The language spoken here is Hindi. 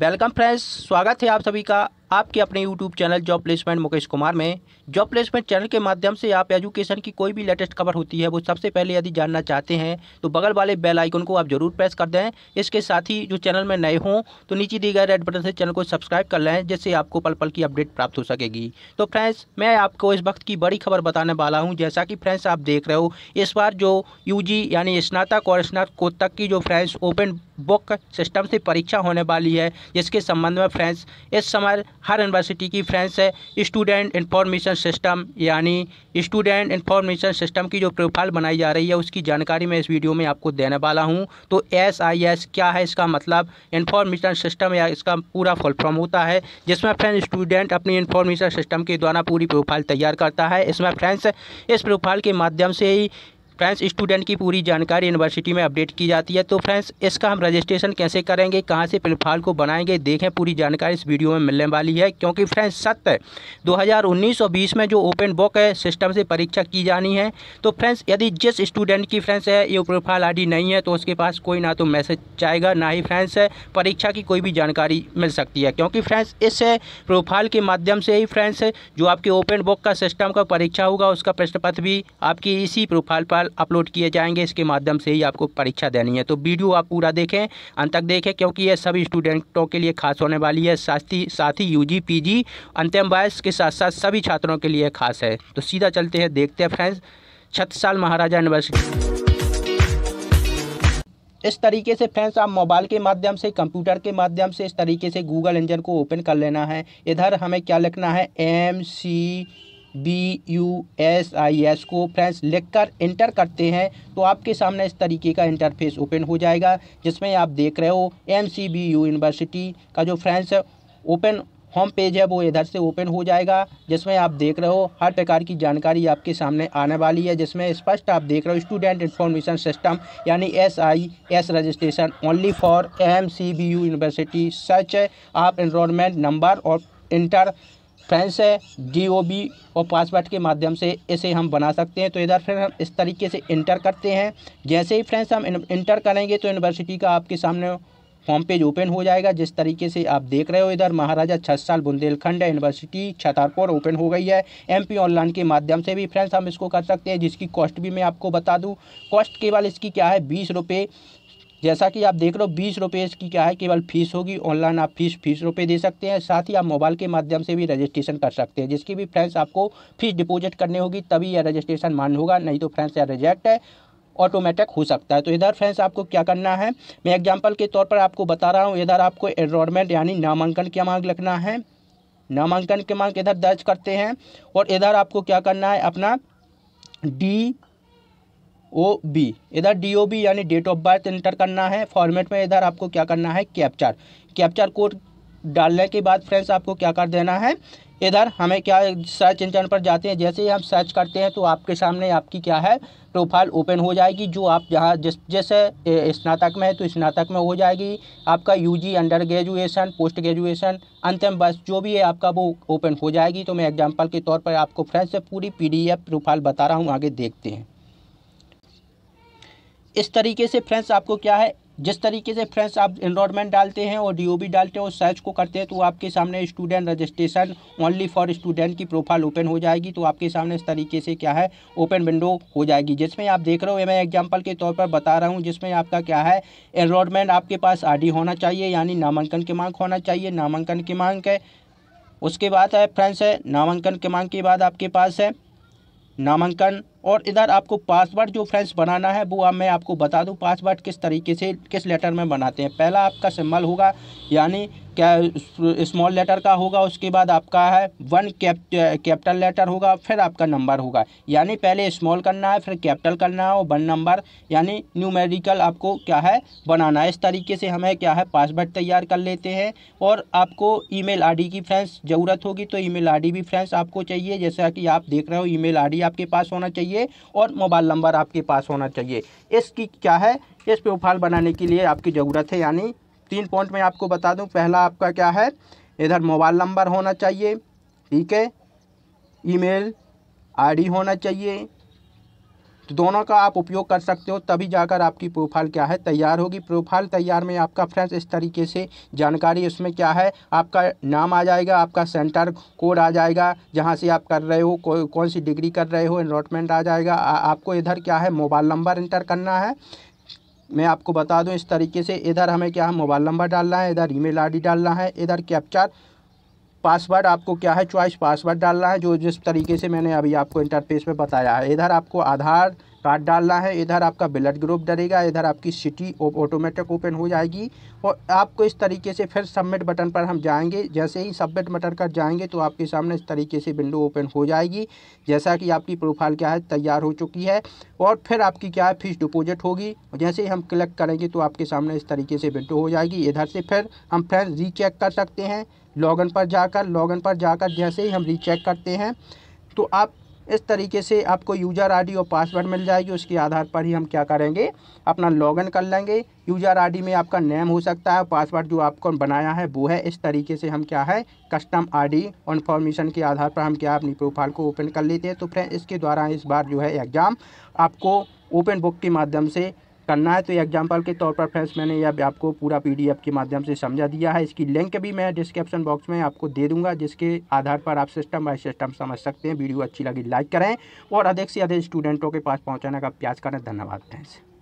वेलकम फ्रेंड्स स्वागत है आप सभी का आपके अपने YouTube channel job placement Mukesh Kumar में जॉब प्लेसमेंट चैनल के माध्यम से आप एजुकेशन की कोई भी लेटेस्ट खबर होती है वो सबसे पहले यदि जानना चाहते हैं तो बगल वाले बेल आइकन को आप जरूर प्रेस कर दें इसके साथ ही जो चैनल में नए हों तो नीचे दिए गए रेड बटन से चैनल को सब्सक्राइब कर लें जिससे आपको पल पल की अपडेट प्राप्त हो सकेगी तो फ्रेंड्स मैं आपको इस वक्त की बड़ी खबर बताने वाला हूँ जैसा कि फ्रेंड्स आप देख रहे हो इस बार जो यू यानी स्नातक और स्नातकोत्तक की जो फ्रेंड्स ओपन बुक सिस्टम से परीक्षा होने वाली है जिसके संबंध में फ्रेंड्स इस समय हर यूनिवर्सिटी की फ्रेंड्स है स्टूडेंट इन्फॉर्मेशन सिस्टम यानी स्टूडेंट इंफॉर्मेशन सिस्टम की जो प्रोफाइल बनाई जा रही है उसकी जानकारी मैं इस वीडियो में आपको देने वाला हूँ तो एस आई एस क्या है इसका मतलब इंफॉर्मेशन सिस्टम या इसका पूरा फुल फॉर्म होता है जिसमें फ्रेंड स्टूडेंट अपनी इंफॉर्मेशन सिस्टम के द्वारा पूरी प्रोफाइल तैयार करता है इसमें फ्रेंड्स इस प्रोफाइल के माध्यम से ही फ्रेंड्स स्टूडेंट की पूरी जानकारी यूनिवर्सिटी में अपडेट की जाती है तो फ्रेंड्स इसका हम रजिस्ट्रेशन कैसे करेंगे कहाँ से प्रोफाइल को बनाएंगे देखें पूरी जानकारी इस वीडियो में मिलने वाली है क्योंकि फ्रेंड्स सत्य उन्नीस और बीस में जो ओपन बुक है सिस्टम से परीक्षा की जानी है तो फ्रेंड्स यदि जिस स्टूडेंट की फ्रेंड्स है ये प्रोफाइल आई नहीं है तो उसके पास कोई ना तो मैसेज जाएगा ना ही फ्रेंड्स परीक्षा की कोई भी जानकारी मिल सकती है क्योंकि फ्रेंड्स इस प्रोफाइल के माध्यम से ही फ्रेंड्स जो आपके ओपन बुक का सिस्टम का परीक्षा होगा उसका प्रश्न पत्र भी आपकी इसी प्रोफाइल पर चैनल अपलोड किए जाएंगे इसके माध्यम से ही आपको परीक्षा देनी है तो वीडियो आप पूरा देखें अंत तक देखें क्योंकि यह सभी स्टूडेंटों के लिए खास होने वाली है साथ ही साथ ही यू जी अंतिम वायस के साथ साथ सभी छात्रों के लिए खास है तो सीधा चलते हैं देखते हैं फ्रेंड्स छत्तीसगढ़ महाराजा यूनिवर्सिटी इस तरीके से फ्रेंड्स आप मोबाइल के माध्यम से कंप्यूटर के माध्यम से इस तरीके से गूगल इंजन को ओपन कर लेना है इधर हमें क्या लिखना है M C B U S I S को फ्रेंड्स लिखकर इंटर करते हैं तो आपके सामने इस तरीके का इंटरफेस ओपन हो जाएगा जिसमें आप देख रहे हो M C B U university का जो फ्रेंड्स ओपन होम पेज है वो इधर से ओपन हो जाएगा जिसमें आप देख रहे हो हर प्रकार की जानकारी आपके सामने आने वाली है जिसमें स्पष्ट आप देख रहे हो स्टूडेंट इन्फॉर्मेशन सिस्टम यानी S I S registration only for M C B U university such आप इनरोलमेंट नंबर और इंटर फ्रेंड्स है डी ओ बी और पासवर्ड के माध्यम से इसे हम बना सकते हैं तो इधर फिर हम इस तरीके से इंटर करते हैं जैसे ही फ्रेंड्स हम इंटर करेंगे तो यूनिवर्सिटी का आपके सामने होम पेज ओपन हो जाएगा जिस तरीके से आप देख रहे हो इधर महाराजा छः साल बुंदेलखंड यूनिवर्सिटी छतारपुर ओपन हो गई है एमपी ऑनलाइन के माध्यम से भी फ्रेंड्स हम इसको कर सकते हैं जिसकी कॉस्ट भी मैं आपको बता दूं कॉस्ट केवल इसकी क्या है बीस रुपये जैसा कि आप देख रहे हो बीस रुपये इसकी क्या है केवल फीस होगी ऑनलाइन आप फीस फीस रुपये दे सकते हैं साथ ही आप मोबाइल के माध्यम से भी रजिस्ट्रेशन कर सकते हैं जिसकी भी फ्रेंड्स आपको फीस डिपॉजिट करनी होगी तभी यह रजिस्ट्रेशन मान्य होगा नहीं तो फ्रेंड्स यह रिजेक्ट है ऑटोमेटिक हो सकता है तो इधर फ्रेंड्स आपको क्या करना है मैं एग्जाम्पल के तौर पर आपको बता रहा हूँ इधर आपको एनरोलमेंट यानी नामांकन की मांग लिखना है नामांकन के मांग इधर दर्ज करते हैं और इधर आपको क्या करना है अपना डी ओ बी इधर डी ओ बी यानी डेट ऑफ बर्थ इंटर करना है फॉर्मेट में इधर आपको क्या करना है कैप्चर कैप्चर कोड डालने के बाद फ्रेंड्स आपको क्या कर देना है इधर हमें क्या सर्च इंजन पर जाते हैं जैसे ही हम सर्च करते हैं तो आपके सामने आपकी क्या है प्रोफाइल ओपन हो जाएगी जो आप जहाँ जिस जैसे स्नातक में है तो स्नातक में हो जाएगी आपका UG under graduation post graduation अंतिम बस जो भी है आपका वो ओपन हो जाएगी तो मैं एग्जांपल के तौर पर आपको फ्रेंड्स से पूरी पीडीएफ प्रोफाइल बता रहा हूँ आगे देखते हैं इस तरीके से फ्रेंड्स आपको क्या है जिस तरीके से फ्रेंड्स आप इनरोलमेंट डालते हैं और बी डालते हैं और सर्च को करते हैं तो आपके सामने student registration only for student की प्रोफाइल ओपन हो जाएगी तो आपके सामने इस तरीके से क्या है ओपन विंडो हो जाएगी जिसमें आप देख रहे हो मैं एग्जाम्पल के तौर पर बता रहा हूँ जिसमें आपका क्या है इनरोलमेंट आपके पास आर होना चाहिए यानी नामांकन मांग होना चाहिए नामांकन मांग है उसके बाद है फ्रेंड्स है नामांकन मांग के बाद आपके पास है नामांकन और इधर आपको पासवर्ड जो फ्रेंड्स बनाना है वो अब मैं आपको बता दूं पासवर्ड किस तरीके से किस लेटर में बनाते हैं पहला आपका सिम्बल होगा यानी क्या स्मॉल लेटर का होगा उसके बाद आपका है वन कैप कैपिटल लेटर होगा फिर आपका नंबर होगा यानी पहले स्मॉल करना है फिर कैपिटल करना है और वन नंबर यानी न्यूमेरिकल आपको क्या है बनाना है इस तरीके से हमें क्या है पासवर्ड तैयार कर लेते हैं और आपको ई मेल की फ्रेंड्स ज़रूरत होगी तो ई मेल भी फ्रेंड्स आपको चाहिए जैसा कि आप देख रहे हो ई मेल आपके पास होना चाहिए चाहिए और मोबाइल नंबर आपके पास होना चाहिए इसकी क्या है इस प्रोफाइल बनाने के लिए आपकी ज़रूरत है यानी तीन पॉइंट मैं आपको बता दूँ पहला आपका क्या है इधर मोबाइल नंबर होना चाहिए ठीक है ईमेल आईडी होना चाहिए तो दोनों का आप उपयोग कर सकते हो तभी जाकर आपकी प्रोफाइल क्या है तैयार होगी प्रोफाइल तैयार में आपका फ्रेंड्स इस तरीके से जानकारी उसमें क्या है आपका नाम आ जाएगा आपका सेंटर कोड आ जाएगा जहाँ से आप कर रहे हो कौन सी डिग्री कर रहे हो इनरोटमेंट आ जाएगा आपको इधर क्या है मोबाइल नंबर इंटर करना है मैं आपको बता दूं इस तरीके से इधर हमें क्या है मोबाइल नंबर डालना है इधर ईमेल आईडी डालना है इधर कैप्चर पासवर्ड आपको क्या है चॉइस पासवर्ड डालना है जो जिस तरीके से मैंने अभी आपको इंटरफेस में बताया है इधर आपको आधार कार्ड डालना है इधर आपका ब्लड ग्रुप डरेगा इधर आपकी सिटी ऑटोमेटिक ओपन हो जाएगी और आपको इस तरीके से फिर सबमिट बटन पर हम जाएंगे जैसे ही सबमिट बटन कर जाएंगे तो आपके सामने इस तरीके से विंडो ओपन हो जाएगी जैसा कि आपकी प्रोफाइल क्या है तैयार हो चुकी है और फिर आपकी क्या है फीस डिपोजिट होगी जैसे ही हम क्लिक करेंगे तो आपके सामने इस तरीके से विंडो हो जाएगी इधर से फिर हम फ्रेंड रीचेक कर सकते हैं लॉगिन पर जाकर लॉगिन पर जाकर जैसे ही हम रीचेक करते हैं तो आप इस तरीके से आपको यूज़र आईडी और पासवर्ड मिल जाएगी उसके आधार पर ही हम क्या करेंगे अपना लॉगिन कर लेंगे यूज़र आईडी में आपका नेम हो सकता है पासवर्ड जो आपको बनाया है वो है इस तरीके से हम क्या है कस्टम आईडी और इन्फॉर्मेशन के आधार पर हम क्या अपनी प्रोफाइल को ओपन कर लेते हैं तो फ्रेंड इसके द्वारा इस बार जो है एग्ज़ाम आपको ओपन बुक के माध्यम से करना है तो एग्जाम्पल के तौर पर फ्रेंड्स मैंने यह आपको पूरा पी के माध्यम से समझा दिया है इसकी लिंक भी मैं डिस्क्रिप्शन बॉक्स में आपको दे दूंगा जिसके आधार पर आप सिस्टम बाई सिस्टम समझ सकते हैं वीडियो अच्छी लगी लाइक करें और अधिक से अधिक स्टूडेंटों के पास पहुँचाने का प्रयास करें धन्यवाद फ्रेंड्स